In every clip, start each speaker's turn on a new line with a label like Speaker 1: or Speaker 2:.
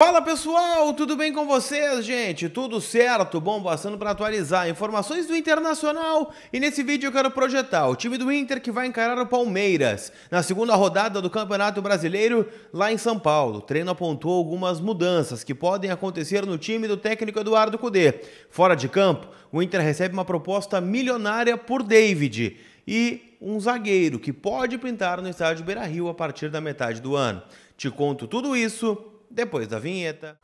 Speaker 1: Fala pessoal, tudo bem com vocês, gente? Tudo certo? Bom, passando para atualizar informações do Internacional e nesse vídeo eu quero projetar o time do Inter que vai encarar o Palmeiras na segunda rodada do Campeonato Brasileiro lá em São Paulo. O treino apontou algumas mudanças que podem acontecer no time do técnico Eduardo Cudê. Fora de campo, o Inter recebe uma proposta milionária por David e um zagueiro que pode pintar no estádio Beira-Rio a partir da metade do ano. Te conto tudo isso depois da vinheta.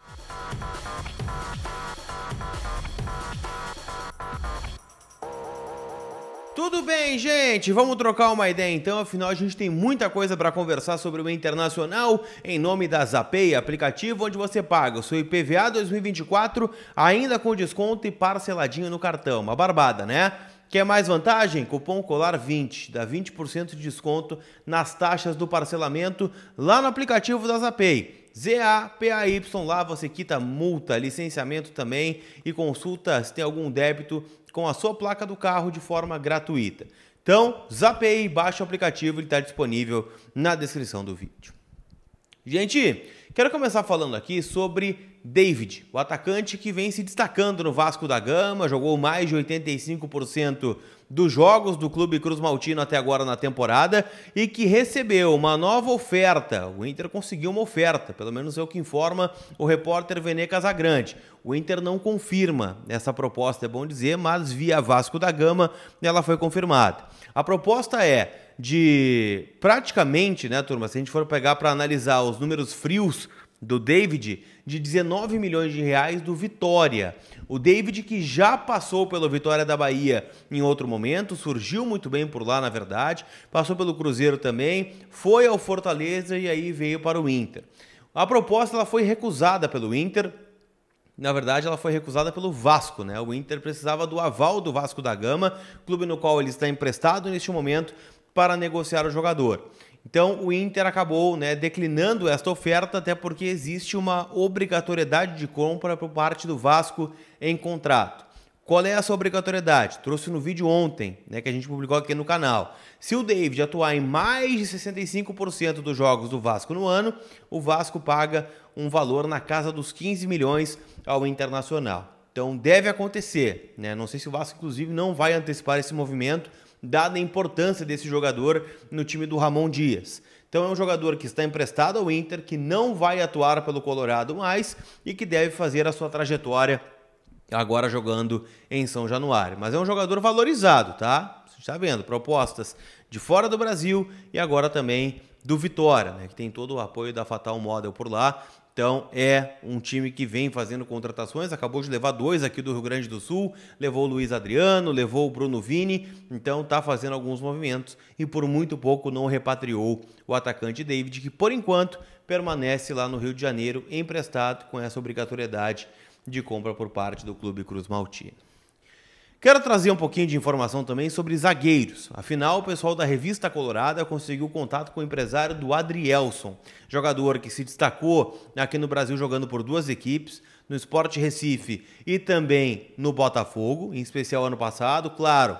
Speaker 1: Tudo bem, gente? Vamos trocar uma ideia então, afinal a gente tem muita coisa para conversar sobre o Internacional em nome da Zapay, aplicativo onde você paga o seu IPVA 2024 ainda com desconto e parceladinho no cartão. Uma barbada, né? Quer mais vantagem? Cupom COLAR20 dá 20% de desconto nas taxas do parcelamento lá no aplicativo da Zapay. ZAPAY, lá você quita multa, licenciamento também e consulta se tem algum débito com a sua placa do carro de forma gratuita. Então, zapeie, baixa o aplicativo, ele está disponível na descrição do vídeo. Gente, quero começar falando aqui sobre David, o atacante que vem se destacando no Vasco da Gama, jogou mais de 85% dos jogos do Clube Cruz Maltino até agora na temporada e que recebeu uma nova oferta. O Inter conseguiu uma oferta, pelo menos é o que informa o repórter Vene Casagrande. O Inter não confirma essa proposta, é bom dizer, mas via Vasco da Gama ela foi confirmada. A proposta é de praticamente, né, turma, se a gente for pegar para analisar os números frios do David de 19 milhões de reais do Vitória. O David que já passou pelo Vitória da Bahia em outro momento, surgiu muito bem por lá, na verdade, passou pelo Cruzeiro também, foi ao Fortaleza e aí veio para o Inter. A proposta ela foi recusada pelo Inter. Na verdade, ela foi recusada pelo Vasco, né? O Inter precisava do aval do Vasco da Gama, clube no qual ele está emprestado neste momento, para negociar o jogador. Então o Inter acabou né, declinando esta oferta, até porque existe uma obrigatoriedade de compra por parte do Vasco em contrato. Qual é essa obrigatoriedade? Trouxe no vídeo ontem, né, que a gente publicou aqui no canal. Se o David atuar em mais de 65% dos jogos do Vasco no ano, o Vasco paga um valor na casa dos 15 milhões ao Internacional. Então deve acontecer, né? Não sei se o Vasco inclusive não vai antecipar esse movimento, dada a importância desse jogador no time do Ramon Dias. Então é um jogador que está emprestado ao Inter, que não vai atuar pelo Colorado mais e que deve fazer a sua trajetória agora jogando em São Januário. Mas é um jogador valorizado, tá? Você está vendo propostas de fora do Brasil e agora também do Vitória, né, que tem todo o apoio da Fatal Model por lá então é um time que vem fazendo contratações, acabou de levar dois aqui do Rio Grande do Sul, levou o Luiz Adriano, levou o Bruno Vini, então está fazendo alguns movimentos e por muito pouco não repatriou o atacante David, que por enquanto permanece lá no Rio de Janeiro emprestado com essa obrigatoriedade de compra por parte do clube Cruz Maltino. Quero trazer um pouquinho de informação também sobre zagueiros. Afinal, o pessoal da Revista Colorada conseguiu contato com o empresário do Adrielson, jogador que se destacou aqui no Brasil jogando por duas equipes, no Esporte Recife e também no Botafogo, em especial ano passado, claro.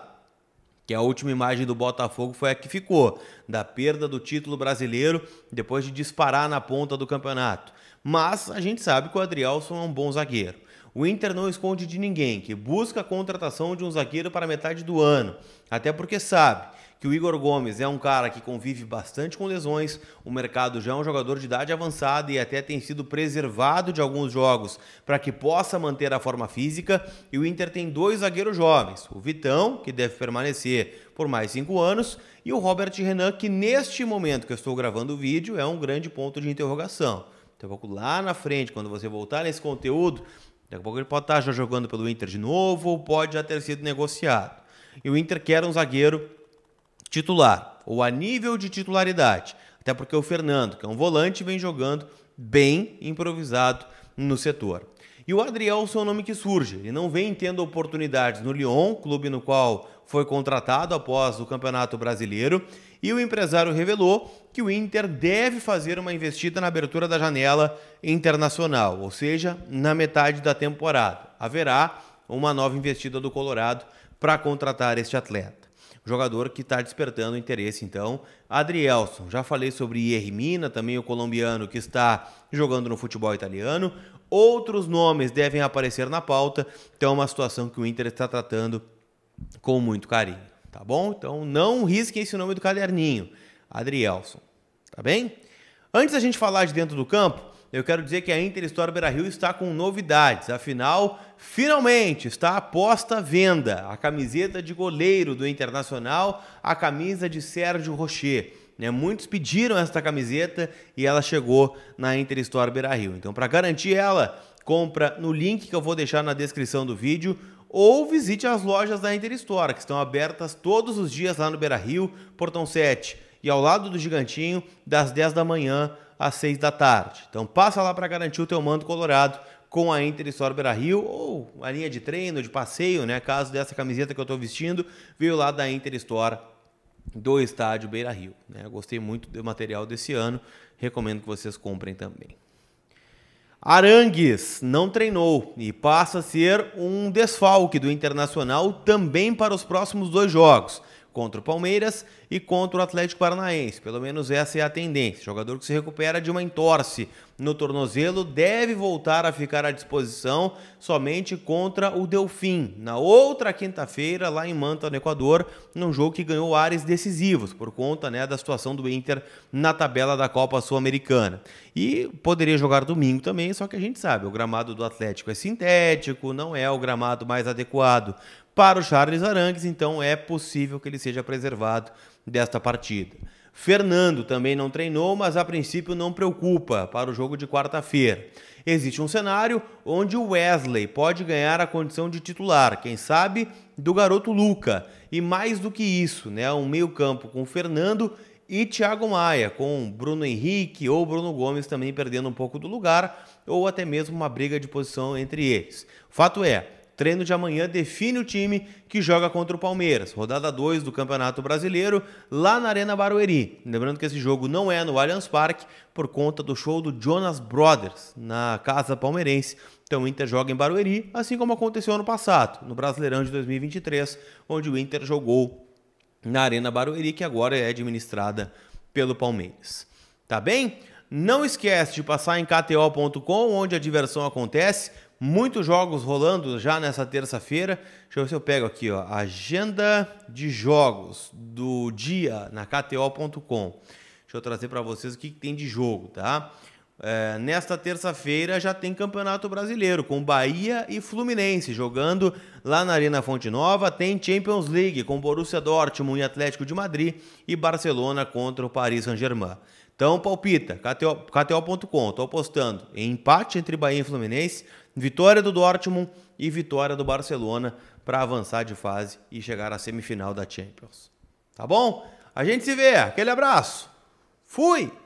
Speaker 1: Que a última imagem do Botafogo foi a que ficou, da perda do título brasileiro depois de disparar na ponta do campeonato. Mas a gente sabe que o Adrielson é um bom zagueiro. O Inter não esconde de ninguém que busca a contratação de um zagueiro para metade do ano, até porque sabe que o Igor Gomes é um cara que convive bastante com lesões, o mercado já é um jogador de idade avançada e até tem sido preservado de alguns jogos para que possa manter a forma física, e o Inter tem dois zagueiros jovens, o Vitão, que deve permanecer por mais cinco anos, e o Robert Renan, que neste momento que eu estou gravando o vídeo é um grande ponto de interrogação. Então, lá na frente, quando você voltar nesse conteúdo, Daqui a pouco ele pode estar já jogando pelo Inter de novo ou pode já ter sido negociado. E o Inter quer um zagueiro titular ou a nível de titularidade. Até porque o Fernando, que é um volante, vem jogando bem improvisado no setor. E o Adrielson é um nome que surge. Ele não vem tendo oportunidades no Lyon, clube no qual foi contratado após o Campeonato Brasileiro. E o empresário revelou que o Inter deve fazer uma investida na abertura da janela internacional, ou seja, na metade da temporada. Haverá uma nova investida do Colorado para contratar este atleta. Jogador que está despertando interesse, então. Adrielson, já falei sobre Iermina, também o colombiano que está jogando no futebol italiano. Outros nomes devem aparecer na pauta, então é uma situação que o Inter está tratando com muito carinho, tá bom? Então não risquem esse nome do caderninho, Adrielson, tá bem? Antes da gente falar de dentro do campo, eu quero dizer que a Inter Store Beira Rio está com novidades, afinal, finalmente está aposta à venda a camiseta de goleiro do Internacional, a camisa de Sérgio Rocher. Né? Muitos pediram esta camiseta e ela chegou na Interstore Beira Rio. Então, para garantir ela, compra no link que eu vou deixar na descrição do vídeo ou visite as lojas da Interstore que estão abertas todos os dias lá no Beira Rio, Portão 7 e ao lado do Gigantinho, das 10 da manhã às 6 da tarde. Então passa lá para garantir o teu manto colorado com a Interstore Beira Rio ou a linha de treino, de passeio, né? Caso dessa camiseta que eu estou vestindo, veio lá da Interstore do estádio Beira Rio. Né? Gostei muito do material desse ano, recomendo que vocês comprem também. Arangues não treinou e passa a ser um desfalque do Internacional também para os próximos dois jogos contra o Palmeiras e contra o Atlético Paranaense. Pelo menos essa é a tendência. O jogador que se recupera de uma entorse no tornozelo deve voltar a ficar à disposição somente contra o Delfim, na outra quinta-feira, lá em Manta, no Equador, num jogo que ganhou ares decisivos por conta né, da situação do Inter na tabela da Copa Sul-Americana. E poderia jogar domingo também, só que a gente sabe, o gramado do Atlético é sintético, não é o gramado mais adequado para o Charles Arangues, então é possível que ele seja preservado desta partida. Fernando também não treinou, mas a princípio não preocupa para o jogo de quarta-feira. Existe um cenário onde o Wesley pode ganhar a condição de titular, quem sabe do garoto Luca. E mais do que isso, né, um meio-campo com Fernando e Thiago Maia, com Bruno Henrique ou Bruno Gomes também perdendo um pouco do lugar, ou até mesmo uma briga de posição entre eles. Fato é, Treino de amanhã define o time que joga contra o Palmeiras. Rodada 2 do Campeonato Brasileiro, lá na Arena Barueri. Lembrando que esse jogo não é no Allianz Parque por conta do show do Jonas Brothers na Casa Palmeirense. Então o Inter joga em Barueri, assim como aconteceu ano passado, no Brasileirão de 2023, onde o Inter jogou na Arena Barueri, que agora é administrada pelo Palmeiras. Tá bem? Não esquece de passar em kto.com, onde a diversão acontece muitos jogos rolando já nessa terça-feira. Deixa eu ver se eu pego aqui, ó, agenda de jogos do dia na KTO.com. Deixa eu trazer para vocês o que, que, tem de jogo, tá? É, nesta terça-feira já tem Campeonato Brasileiro com Bahia e Fluminense jogando lá na Arena Fonte Nova. Tem Champions League com Borussia Dortmund e Atlético de Madrid e Barcelona contra o Paris Saint-Germain. Então, palpita, KTO.com, KTO apostando em empate entre Bahia e Fluminense, vitória do Dortmund e vitória do Barcelona para avançar de fase e chegar à semifinal da Champions. Tá bom? A gente se vê, aquele abraço. Fui!